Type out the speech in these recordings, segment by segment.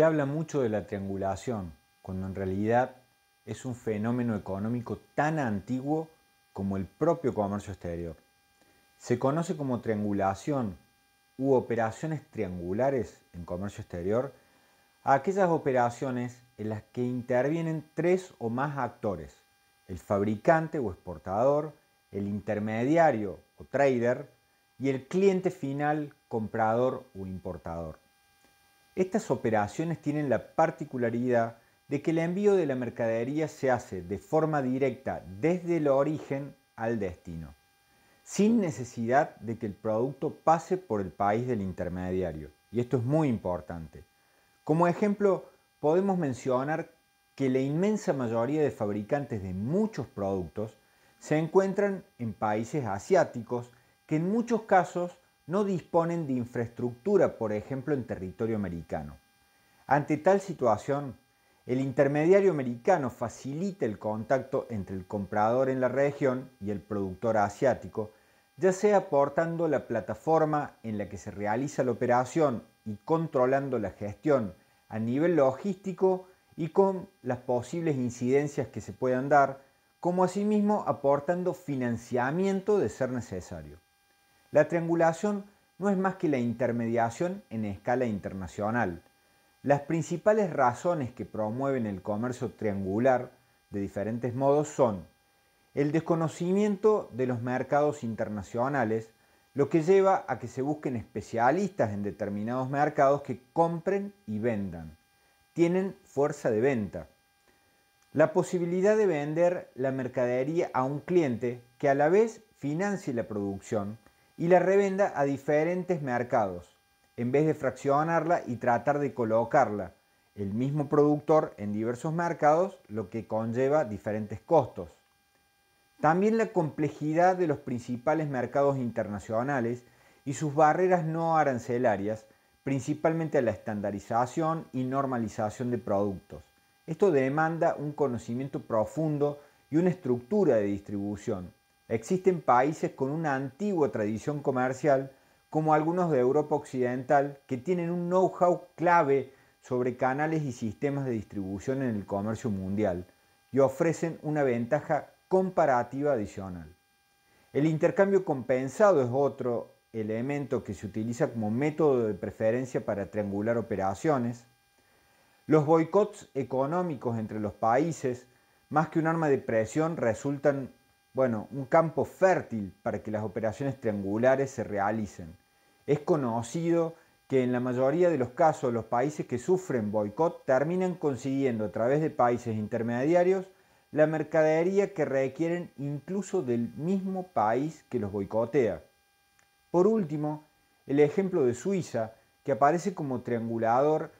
Se habla mucho de la triangulación, cuando en realidad es un fenómeno económico tan antiguo como el propio comercio exterior. Se conoce como triangulación u operaciones triangulares en comercio exterior a aquellas operaciones en las que intervienen tres o más actores, el fabricante o exportador, el intermediario o trader y el cliente final, comprador o importador. Estas operaciones tienen la particularidad de que el envío de la mercadería se hace de forma directa desde el origen al destino, sin necesidad de que el producto pase por el país del intermediario. Y esto es muy importante. Como ejemplo, podemos mencionar que la inmensa mayoría de fabricantes de muchos productos se encuentran en países asiáticos que en muchos casos no disponen de infraestructura, por ejemplo, en territorio americano. Ante tal situación, el intermediario americano facilita el contacto entre el comprador en la región y el productor asiático, ya sea aportando la plataforma en la que se realiza la operación y controlando la gestión a nivel logístico y con las posibles incidencias que se puedan dar, como asimismo aportando financiamiento de ser necesario. La triangulación no es más que la intermediación en escala internacional. Las principales razones que promueven el comercio triangular de diferentes modos son el desconocimiento de los mercados internacionales, lo que lleva a que se busquen especialistas en determinados mercados que compren y vendan. Tienen fuerza de venta. La posibilidad de vender la mercadería a un cliente que a la vez financie la producción y la revenda a diferentes mercados, en vez de fraccionarla y tratar de colocarla el mismo productor en diversos mercados, lo que conlleva diferentes costos. También la complejidad de los principales mercados internacionales y sus barreras no arancelarias, principalmente a la estandarización y normalización de productos. Esto demanda un conocimiento profundo y una estructura de distribución, Existen países con una antigua tradición comercial, como algunos de Europa Occidental, que tienen un know-how clave sobre canales y sistemas de distribución en el comercio mundial y ofrecen una ventaja comparativa adicional. El intercambio compensado es otro elemento que se utiliza como método de preferencia para triangular operaciones. Los boicots económicos entre los países, más que un arma de presión, resultan bueno, un campo fértil para que las operaciones triangulares se realicen. Es conocido que en la mayoría de los casos los países que sufren boicot terminan consiguiendo a través de países intermediarios la mercadería que requieren incluso del mismo país que los boicotea. Por último, el ejemplo de Suiza, que aparece como triangulador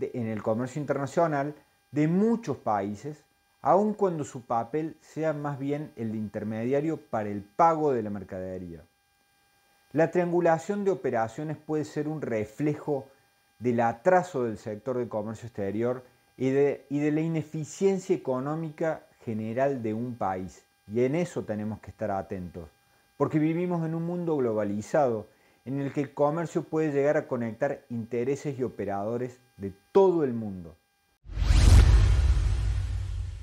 en el comercio internacional de muchos países, aun cuando su papel sea más bien el de intermediario para el pago de la mercadería. La triangulación de operaciones puede ser un reflejo del atraso del sector de comercio exterior y de, y de la ineficiencia económica general de un país. Y en eso tenemos que estar atentos, porque vivimos en un mundo globalizado en el que el comercio puede llegar a conectar intereses y operadores de todo el mundo.